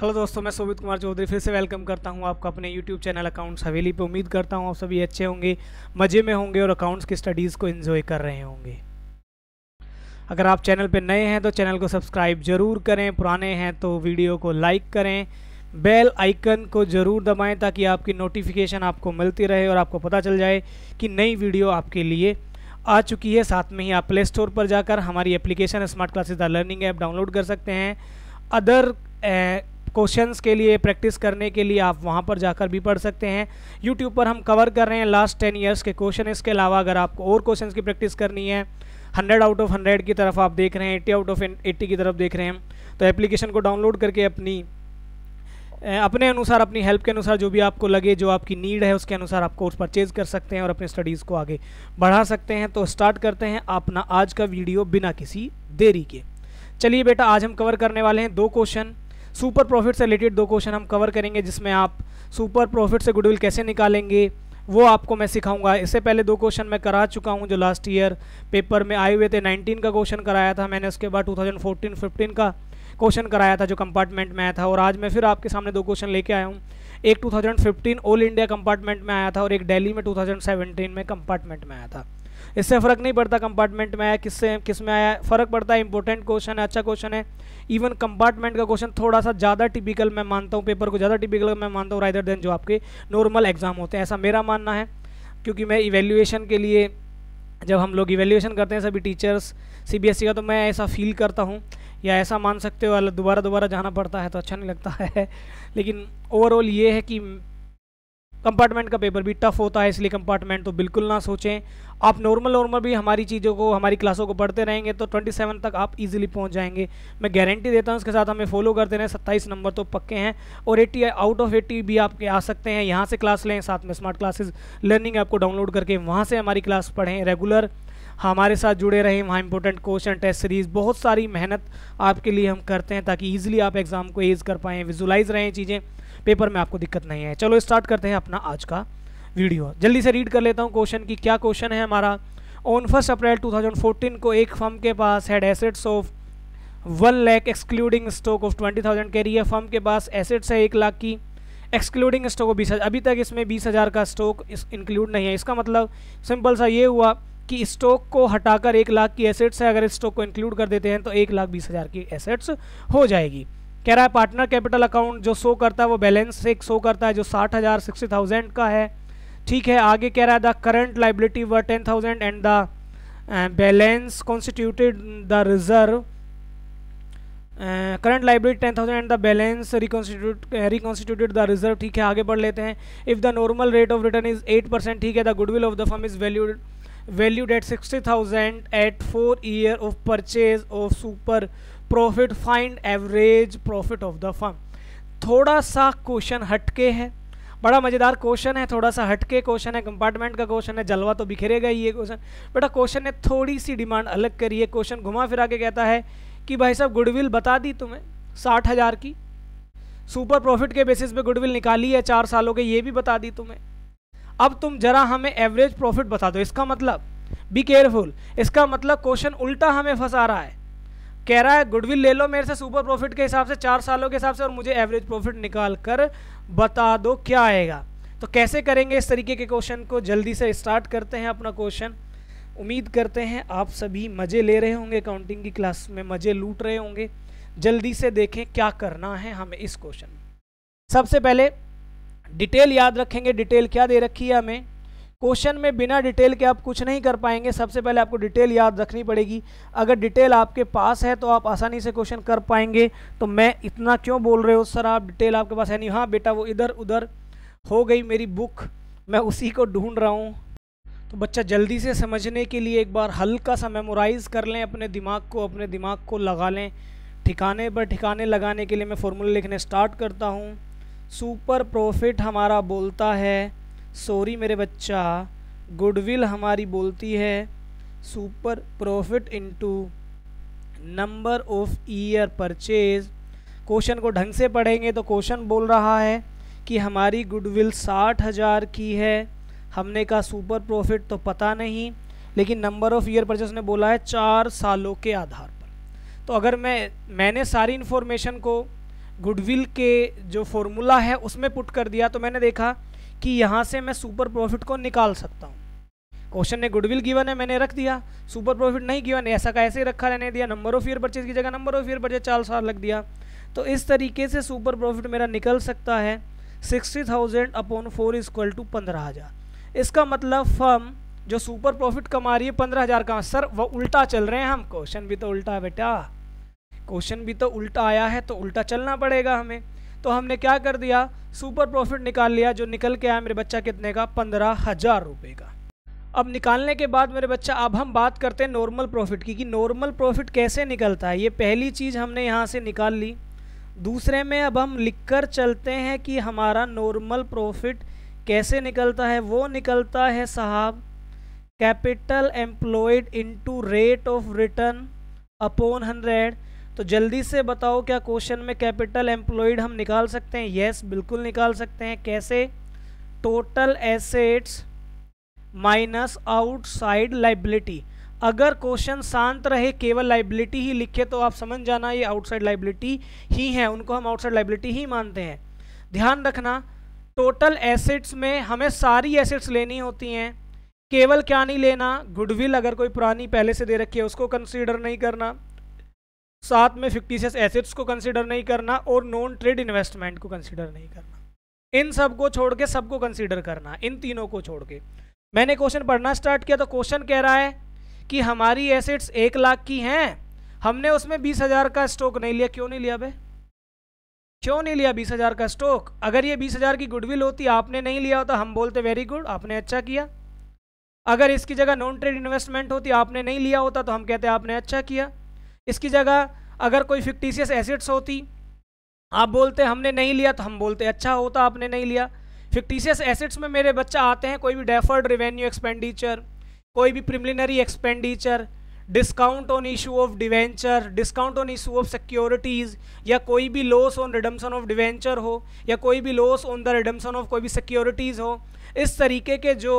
hello दोस्तों मैं सोमित कुमार चौधरी फिर से वेलकम करता हूं आपका अपने यूट्यूब चैनल अकाउंट्स हवेली पे उम्मीद करता हूं आप सभी अच्छे होंगे मज़े में होंगे और अकाउंट्स की स्टडीज़ को एंजॉय कर रहे होंगे अगर आप चैनल पे नए हैं तो चैनल को सब्सक्राइब जरूर करें पुराने हैं तो वीडियो को लाइक करें बेल आइकन को ज़रूर दबाएँ ताकि आपकी नोटिफिकेशन आपको मिलती रहे और आपको पता चल जाए कि नई वीडियो आपके लिए आ चुकी है साथ में ही आप प्ले स्टोर पर जाकर हमारी application Smart Classes the learning app download कर सकते हैं अदर क्वेश्चंस के लिए प्रैक्टिस करने के लिए आप वहाँ पर जाकर भी पढ़ सकते हैं यूट्यूब पर हम कवर कर रहे हैं लास्ट टेन ईयर्स के क्वेश्चन इसके अलावा अगर आपको और क्वेश्चन की प्रैक्टिस करनी है हंड्रेड आउट ऑफ हंड्रेड की तरफ आप देख रहे हैं एट्टी आउट ऑफ एट्टी की तरफ देख रहे हैं तो एप्लीकेशन को डाउनलोड करके अपनी अपने अनुसार अपनी हेल्प के अनुसार जो भी आपको लगे जो आपकी नीड है उसके अनुसार आप कोर्स परचेज कर सकते हैं और अपने स्टडीज़ को आगे बढ़ा सकते हैं तो स्टार्ट करते हैं अपना आज का वीडियो बिना किसी देरी के चलिए बेटा आज हम कवर करने वाले हैं दो क्वेश्चन सुपर प्रॉफिट से रिलेटेड दो क्वेश्चन हम कवर करेंगे जिसमें आप सुपर प्रॉफिट से गुडविल कैसे निकालेंगे वो आपको मैं सिखाऊंगा इससे पहले दो क्वेश्चन मैं करा चुका हूँ जो लास्ट ईयर पेपर में आए हुए थे 19 का क्वेश्चन कराया था मैंने उसके बाद 2014-15 का क्वेश्चन कराया था जो कंपार्टमेंट में आया था और आज मैं फिर आपके सामने दो क्वेश्चन लेके आया हूँ एक 2015 ऑल इंडिया कंपार्टमेंट में आया था और एक दिल्ली में 2017 में कंपार्टमेंट में आया था इससे फ़र्क नहीं पड़ता कंपार्टमेंट में आया किससे किस में आया फ़र्क पड़ता है इंपॉर्टेंट क्वेश्चन है अच्छा क्वेश्चन है इवन कंपार्टमेंट का क्वेश्चन थोड़ा सा ज़्यादा टिपिकल मैं मानता हूँ पेपर को ज़्यादा टिपिकल मैं मानता हूँ राइदर देन जो आपके नॉर्मल एग्जाम होते हैं ऐसा मेरा मानना है क्योंकि मैं इवेल्यूएशन के लिए जब हम लोग इवेल्यूएशन करते हैं सभी टीचर्स सी e का तो मैं ऐसा फील करता हूँ या ऐसा मान सकते हो दोबारा दोबारा जाना पड़ता है तो अच्छा नहीं लगता है लेकिन ओवरऑल ये है कि कंपार्टमेंट का पेपर भी टफ होता है इसलिए कंपार्टमेंट तो बिल्कुल ना सोचें आप नॉर्मल नॉर्मल भी हमारी चीज़ों को हमारी क्लासों को पढ़ते रहेंगे तो 27 तक आप इजीली पहुंच जाएंगे मैं गारंटी देता हूं उसके साथ हमें फॉलो करते रहें 27 नंबर तो पक्के हैं और 80 आउट ऑफ 80 भी आपके आ सकते हैं यहाँ से क्लास लें साथ में स्मार्ट क्लासेज लर्निंग ऐप को डाउनलोड करके वहाँ से हमारी क्लास पढ़ें रेगुलर हमारे साथ जुड़े रहें वहाँ इंपॉर्टेंट क्वेश्चन टेस्ट सीरीज़ बहुत सारी मेहनत आपके लिए हम करते हैं ताकि ईजिली आप एग्ज़ाम को एज कर पाएँ विजुलाइज रहें चीज़ें पेपर में आपको दिक्कत नहीं है चलो स्टार्ट करते हैं अपना आज का वीडियो जल्दी से रीड कर लेता हूँ क्वेश्चन की क्या क्वेश्चन है हमारा ऑन फर्स्ट अप्रैल 2014 को एक फर्म के पास had assets of one lakh excluding stock of twenty thousand कह रही है फर्म के पास एसेट्स है एक लाख की एक्सक्लूडिंग स्टॉक बीस हज़ार अभी तक इसमें बीस हज़ार का स्टॉक इंक्लूड नहीं है इसका मतलब सिंपल सा ये हुआ कि स्टॉक को हटाकर एक लाख की एसेट्स है अगर स्टॉक को इंक्लूड कर देते हैं तो एक लाख बीस हज़ार की एसेट्स हो जाएगी कह रहा है पार्टनर कैपिटल अकाउंट जो शो करता है वो बैलेंस एक शो करता है जो साठ हज़ार सिक्सटी थाउजेंड का है ठीक है आगे कह रहा है the current liability were ten thousand and the balance constituted the reserve current library ten thousand and the balance reconstitute reconstituted the reserve ठीक है आगे बढ़ लेते हैं if the normal rate of return is eight percent ठीक है the goodwill of the firm is valued valued at 60000 at 4 year of purchase of super profit find average profit of the firm थोड़ा सा question हटके है बड़ा मज़ेदार question है थोड़ा सा हटके क्वेश्चन है कंपार्टमेंट का क्वेश्चन है जलवा तो बिखरेगा ही ये क्वेश्चन बेटा क्वेश्चन ने थोड़ी सी डिमांड अलग करी है क्वेश्चन घुमा फिरा के कहता है कि भाई साहब गुडविल बता दी तुम्हें साठ हज़ार की सुपर प्रॉफिट के बेसिस पे गुडविल निकाली है चार सालों के ये भी बता दी तुम्हें अब तुम जरा हमें एवरेज प्रॉफिट बता दो इसका मतलब बी केयरफुल इसका मतलब क्वेश्चन उल्टा हमें फंसा रहा है कह रहा है गुडविल ले लो मेरे से सुपर प्रॉफिट के हिसाब से चार सालों के हिसाब से और मुझे एवरेज प्रॉफिट निकाल कर बता दो क्या आएगा तो कैसे करेंगे इस तरीके के क्वेश्चन को जल्दी से स्टार्ट करते हैं अपना क्वेश्चन उम्मीद करते हैं आप सभी मज़े ले रहे होंगे काउंटिंग की क्लास में मज़े लूट रहे होंगे जल्दी से देखें क्या करना है हमें इस क्वेश्चन सबसे पहले डिटेल याद रखेंगे डिटेल क्या दे रखी है हमें क्वेश्चन में बिना डिटेल के आप कुछ नहीं कर पाएंगे सबसे पहले आपको डिटेल याद रखनी पड़ेगी अगर डिटेल आपके पास है तो आप आसानी से क्वेश्चन कर पाएंगे तो मैं इतना क्यों बोल रहे हो सर आप डिटेल आपके पास है नहीं हाँ बेटा वो इधर उधर हो गई मेरी बुक मैं उसी को ढूंढ रहा हूँ तो बच्चा जल्दी से समझने के लिए एक बार हल्का सा मेमोराइज़ कर लें अपने दिमाग को अपने दिमाग को लगा लें ठिकाने पर ठिकाने लगाने के लिए मैं फॉर्मूला लिखने स्टार्ट करता हूँ सुपर प्रॉफिट हमारा बोलता है सॉरी मेरे बच्चा गुडविल हमारी बोलती है super profit into number of year purchase question को ढंग से पढ़ेंगे तो क्वेश्चन बोल रहा है कि हमारी गुडविल साठ हज़ार की है हमने कहा सुपर प्रॉफिट तो पता नहीं लेकिन नंबर ऑफ़ ईयर परचेज ने बोला है चार सालों के आधार पर तो अगर मैं मैंने सारी इन्फॉर्मेशन को गुडविल के जो फॉर्मूला है उसमें पुट कर दिया तो मैंने देखा कि यहाँ से मैं सुपर प्रॉफिट को निकाल सकता हूँ क्वेश्चन ने गुडविल गिवन है मैंने रख दिया सुपर प्रॉफिट नहीं गिवन ऐसा कैसे रखा रहने दिया नंबर ऑफ ईयर परचेज की जगह नंबर ऑफ ईयर परचेज चार साल लग दिया तो इस तरीके से सुपर प्रॉफिट मेरा निकल सकता है sixty thousand upon four is equal to पंद्रह हज़ार इसका मतलब फर्म जो सुपर प्रॉफिट कमा रही है पंद्रह हज़ार का सर वह उल्टा चल रहे हैं हम क्वेश्चन भी तो उल्टा है बेटा क्वेश्चन भी तो उल्टा आया है तो उल्टा चलना पड़ेगा हमें तो हमने क्या कर दिया सुपर प्रॉफिट निकाल लिया जो निकल के आया मेरे बच्चा कितने का पंद्रह हज़ार रुपये का अब निकालने के बाद मेरे बच्चा अब हम बात करते हैं नॉर्मल प्रॉफिट की कि नॉर्मल प्रॉफिट कैसे निकलता है ये पहली चीज़ हमने यहाँ से निकाल ली दूसरे में अब हम लिख कर चलते हैं कि हमारा नॉर्मल प्रॉफिट कैसे निकलता है वो निकलता है साहब capital employed into rate of return upon hundred तो जल्दी से बताओ क्या क्वेश्चन में कैपिटल एम्प्लॉयड हम निकाल सकते हैं यस बिल्कुल निकाल सकते हैं कैसे total assets minus outside liability अगर क्वेश्चन शांत रहे केवल लाइबिलिटी ही लिखे तो आप समझ जाना ये आउटसाइड लाइबिलिटी ही है उनको हम आउटसाइड लाइबिलिटी ही मानते हैं ध्यान रखना टोटल एसेट्स में हमें सारी एसेट्स लेनी होती हैं केवल क्या नहीं लेना गुडविल अगर कोई पुरानी पहले से दे रखी है उसको कंसीडर नहीं करना साथ में फिफ्टीसियस एसेट्स को कंसिडर नहीं करना और नॉन ट्रेड इन्वेस्टमेंट को कंसिडर नहीं करना इन सब को छोड़ के सबको कंसिडर करना इन तीनों को छोड़ के मैंने क्वेश्चन पढ़ना स्टार्ट किया तो क्वेश्चन कह रहा है कि हमारी एसेट्स एक लाख की हैं हमने उसमें बीस हज़ार का स्टॉक नहीं लिया क्यों नहीं लिया भाई क्यों नहीं लिया बीस हज़ार का स्टॉक अगर ये बीस हज़ार की गुडविल होती आपने नहीं लिया होता हम बोलते वेरी गुड आपने अच्छा किया अगर इसकी जगह नॉन ट्रेड इन्वेस्टमेंट होती आपने नहीं लिया होता तो हम कहते आपने अच्छा किया इसकी जगह अगर कोई फिक्टिशियस एसेट्स होती आप बोलते हमने नहीं लिया तो हम बोलते अच्छा होता आपने नहीं लिया फिक्टिशियस एसेट्स में मेरे बच्चा आते हैं कोई भी डेफर्ड रिवेन्यू एक्सपेंडिचर कोई भी preliminary expenditure discount on issue of debenture discount on issue of securities या कोई भी loss on redemption of debenture हो या कोई भी loss on the redemption of कोई भी सिक्योरिटीज़ हो इस तरीके के जो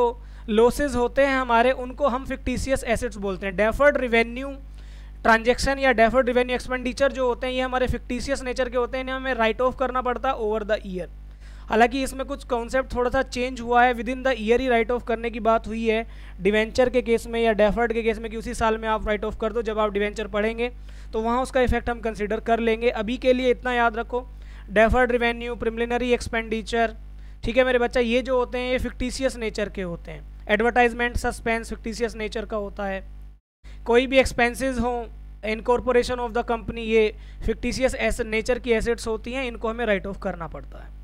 लॉसेज होते हैं हमारे उनको हम फिक्टिशियस एसेट्स बोलते हैं डेफर्ड रिवेन्यू ट्रांजेक्शन या डेफर्ड रिवेन्यू एक्सपेंडिचर जो होते हैं ये हमारे फिक्टिशियस नेचर के होते हैं इन्हें हमें राइट ऑफ करना पड़ता है ओवर द ईयर हालांकि इसमें कुछ कॉन्सेप्ट थोड़ा सा चेंज हुआ है विद इन द ईयर ही राइट ऑफ करने की बात हुई है डिवेंचर के केस में या डेफर्ड के केस में कि उसी साल में आप राइट ऑफ कर दो जब आप डिवेंचर पढ़ेंगे तो वहाँ उसका इफेक्ट हम कंसिडर कर लेंगे अभी के लिए इतना याद रखो डेफर्ड रिवेन्यू प्रिमिलिनरी एक्सपेंडिचर ठीक है मेरे बच्चा ये जो होते हैं ये फिक्टिशियस नेचर के होते हैं एडवर्टाइजमेंट सस्पेंस फिक्टिशियस नेचर का होता है कोई भी एक्सपेंसेस हों इनकॉर्पोरेशन ऑफ द कंपनी ये फिक्टिशियस एस नेचर की एसेट्स होती हैं इनको हमें राइट ऑफ करना पड़ता है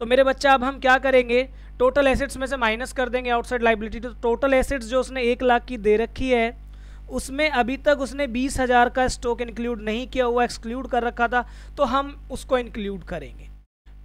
तो मेरे बच्चा अब हम क्या करेंगे टोटल एसेट्स में से माइनस कर देंगे आउटसाइड लाइबिलिटी तो टोटल एसेट्स जो उसने एक लाख की दे रखी है उसमें अभी तक उसने बीस हज़ार का स्टॉक इंक्लूड नहीं किया हुआ एक्सक्लूड कर रखा था तो हम उसको इंक्लूड करेंगे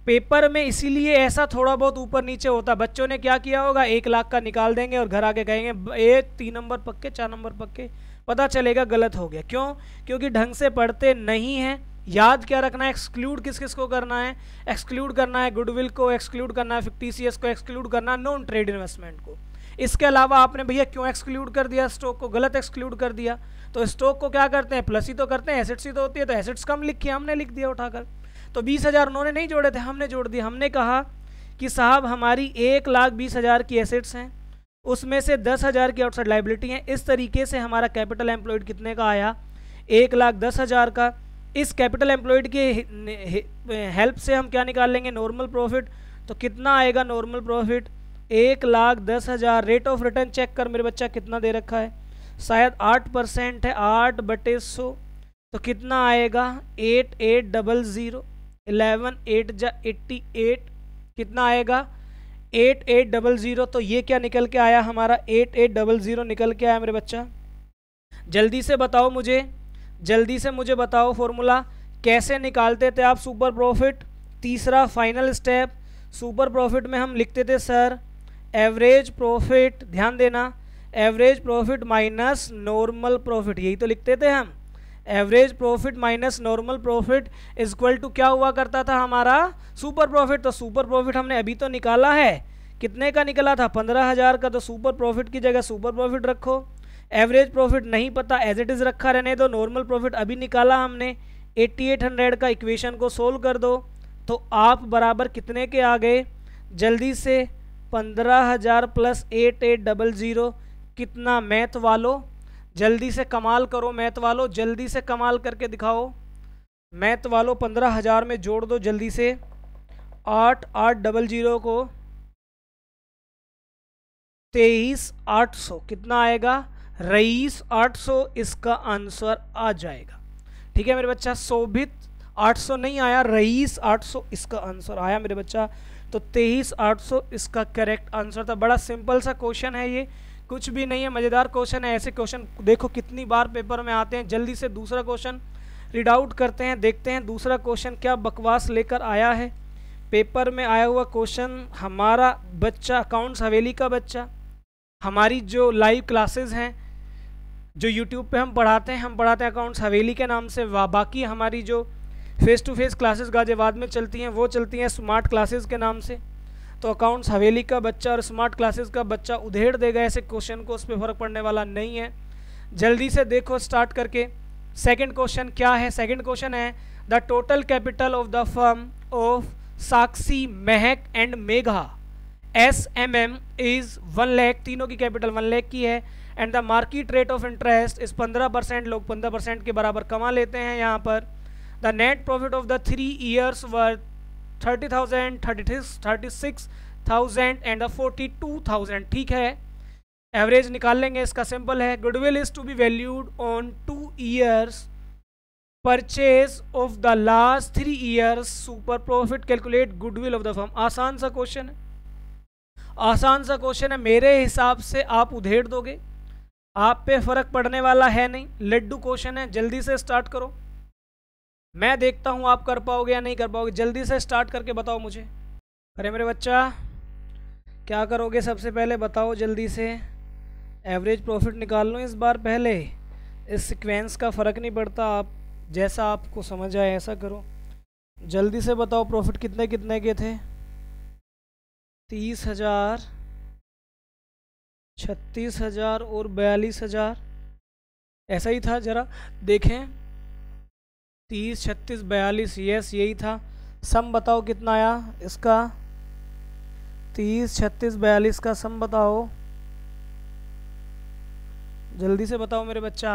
पेपर में इसीलिए ऐसा थोड़ा बहुत ऊपर नीचे होता बच्चों ने क्या किया होगा एक लाख का निकाल देंगे और घर आके कहेंगे ए तीन नंबर पक्के चार नंबर पक्के पता चलेगा गलत हो गया क्यों क्योंकि ढंग से पढ़ते नहीं हैं याद क्या रखना है एक्सक्लूड किस किस को करना है एक्सक्लूड करना है गुडविल को एक्सक्लूड करना है फिफ्टीसीएस को एक्सक्लूड करना है नॉन ट्रेड इन्वेस्टमेंट को इसके अलावा आपने भैया क्यों एक्सक्लूड कर दिया स्टॉक को गलत एक्सक्लूड कर दिया तो स्टॉक को क्या करते हैं प्लस ही तो करते हैं एसेट्स ही तो होती है तो एसेट्स कम लिख के हमने लिख दिया उठाकर तो बीस हज़ार उन्होंने नहीं जोड़े थे हमने जोड़ दिए हमने कहा कि साहब हमारी एक लाख बीस हज़ार की एसेट्स हैं उसमें से दस हज़ार की आउटसाइड लाइबिलिटी हैं इस तरीके से हमारा कैपिटल एम्प्लॉयड कितने का आया एक लाख दस हज़ार का इस कैपिटल एम्प्लॉयड के हेल्प से हम क्या निकाल लेंगे नॉर्मल प्रॉफिट तो कितना आएगा नॉर्मल प्रॉफिट एक लाख दस हज़ार रेट ऑफ रिटर्न चेक कर मेरे बच्चा कितना दे रखा है शायद आठ परसेंट है आठ बटे सौ तो कितना आएगा eight eight double zero eleven eight जा एट्टी एट कितना आएगा एट एट डबल ज़ीरो तो ये क्या निकल के आया हमारा एट एट डबल ज़ीरो निकल के आया मेरे बच्चा जल्दी से बताओ मुझे जल्दी से मुझे बताओ फॉर्मूला कैसे निकालते थे आप सुपर प्रॉफिट तीसरा फाइनल स्टेप सुपर प्रॉफिट में हम लिखते थे सर एवरेज प्रॉफिट ध्यान देना average profit minus normal profit यही तो लिखते थे हम average profit minus normal profit is equal to क्या हुआ करता था हमारा सुपर प्रॉफिट तो सुपर प्रॉफिट हमने अभी तो निकाला है कितने का निकला था पंद्रह हज़ार का तो सुपर प्रॉफिट की जगह सुपर प्रॉफिट रखो एवरेज प्रॉफिट नहीं पता एज इट इज़ रखा रहने दो नॉर्मल प्रॉफिट अभी निकाला हमने एट्टी एट हंड्रेड का इक्वेशन को सोल्व कर दो तो आप बराबर कितने के आ गए जल्दी से पंद्रह हज़ार plus eight eight double zero कितना मैथ वालों जल्दी से कमाल करो मैथ वालों जल्दी से कमाल करके दिखाओ मैथ वालों पंद्रह हज़ार में जोड़ दो जल्दी से आठ आठ डबल जीरो को तेईस आठ सौ कितना आएगा रईस आठ सौ इसका आंसर आ जाएगा ठीक है मेरे बच्चा शोभित आठ सौ नहीं आया रईस आठ सौ इसका आंसर आया मेरे बच्चा तो तेईस आठ सौ इसका करेक्ट आंसर था बड़ा सिंपल सा क्वेश्चन है ये कुछ भी नहीं है मज़ेदार क्वेश्चन है ऐसे क्वेश्चन देखो कितनी बार पेपर में आते हैं जल्दी से दूसरा क्वेश्चन रीड आउट करते हैं देखते हैं दूसरा क्वेश्चन क्या बकवास लेकर आया है पेपर में आया हुआ क्वेश्चन हमारा बच्चा अकाउंट्स हवेली का बच्चा हमारी जो लाइव क्लासेस हैं जो यूट्यूब पे हम पढ़ाते हैं हम पढ़ाते हैं अकाउंट्स हवेली के नाम से बाकी हमारी जो face to face classes Ghaziabad में चलती हैं वो चलती हैं स्मार्ट क्लासेस के नाम से तो अकाउंट्स हवेली का बच्चा और स्मार्ट क्लासेस का बच्चा उधेड़ देगा ऐसे क्वेश्चन को उस पर फर्क पड़ने वाला नहीं है जल्दी से देखो स्टार्ट करके सेकंड क्वेश्चन क्या है सेकंड क्वेश्चन है the total capital of the firm of Sakshi Mahak and Megha S M M is one lakh तीनों की कैपिटल वन लैख की है and the market rate of interest is पंद्रह परसेंट लोग पंद्रह परसेंट के बराबर कमा लेते हैं यहाँ पर the net profit of the three years worth thirty thousand thirty thirty six thousand and forty two thousand ठीक है एवरेज निकाल लेंगे इसका सिंपल है goodwill is to be valued on two years purchase of the last three years super profit calculate goodwill of the form आसान सा question है आसान सा क्वेश्चन है मेरे हिसाब से आप उधेड़ दोगे आप पे फर्क पड़ने वाला है नहीं लड्डू क्वेश्चन है जल्दी से स्टार्ट करो मैं देखता हूँ आप कर पाओगे या नहीं कर पाओगे जल्दी से स्टार्ट करके बताओ मुझे अरे मेरे बच्चा क्या करोगे सबसे पहले बताओ जल्दी से एवरेज प्रॉफिट निकाल लो इस बार पहले इस सिक्वेंस का फ़र्क नहीं पड़ता आप जैसा आपको समझ आए ऐसा करो जल्दी से बताओ प्रॉफिट कितने कितने के थे तीस हज़ार छत्तीस हज़ार और बयालीस हज़ार ऐसा ही था ज़रा देखें तीस छत्तीस बयालीस यस यही था सम बताओ कितना आया इसका तीस छत्तीस बयालीस का सम बताओ जल्दी से बताओ मेरे बच्चा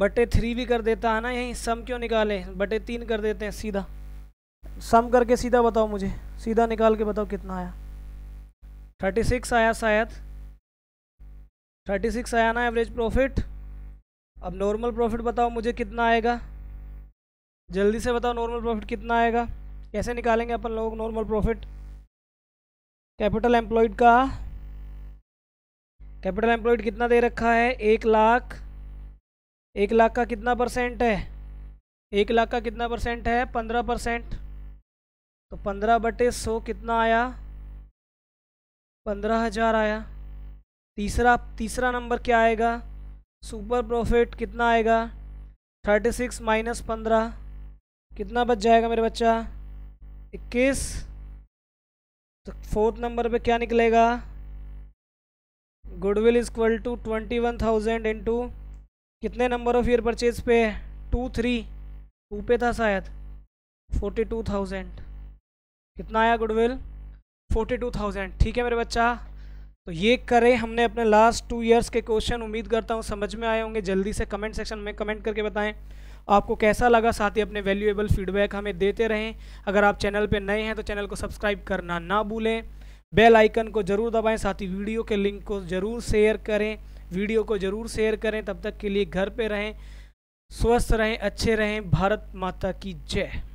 बटे थ्री भी कर देता है ना यहीं सम क्यों निकाले बटे तीन कर देते हैं सीधा सम करके सीधा बताओ मुझे सीधा निकाल के बताओ कितना आया थर्टी सिक्स आया शायद थर्टी सिक्स आया ना एवरेज प्रॉफिट अब नॉर्मल प्रॉफिट बताओ मुझे कितना आएगा जल्दी से बताओ नॉर्मल प्रॉफिट कितना आएगा कैसे निकालेंगे अपन लोग नॉर्मल प्रॉफिट कैपिटल एम्प्लॉयड का कैपिटल एम्प्लॉयड कितना दे रखा है एक लाख एक लाख का कितना परसेंट है एक लाख का कितना परसेंट है पंद्रह परसेंट तो पंद्रह बटे सौ कितना आया पंद्रह हज़ार आया तीसरा तीसरा नंबर क्या आएगा सुपर प्रॉफिट कितना आएगा थर्टी सिक्स माइनस पंद्रह कितना बच जाएगा मेरे बच्चा इक्कीस तो फोर्थ नंबर पे क्या निकलेगा goodwill is equal to twenty one thousand into कितने नंबर ऑफ ईयर परचेज पे टू थ्री टू पे था शायद फोर्टी टू थाउजेंड कितना आया गुडविल फोर्टी टू थाउजेंड ठीक है मेरे बच्चा तो ये करें हमने अपने लास्ट टू इयर्स के क्वेश्चन उम्मीद करता हूँ समझ में आए होंगे जल्दी से कमेंट सेक्शन में कमेंट करके बताएं आपको कैसा लगा साथ ही अपने वैल्यूएबल फीडबैक हमें देते रहें अगर आप चैनल पर नए हैं तो चैनल को सब्सक्राइब करना ना भूलें बेल आइकन को ज़रूर दबाएं साथ ही वीडियो के लिंक को ज़रूर शेयर करें वीडियो को ज़रूर शेयर करें तब तक के लिए घर पर रहें स्वस्थ रहें अच्छे रहें भारत माता की जय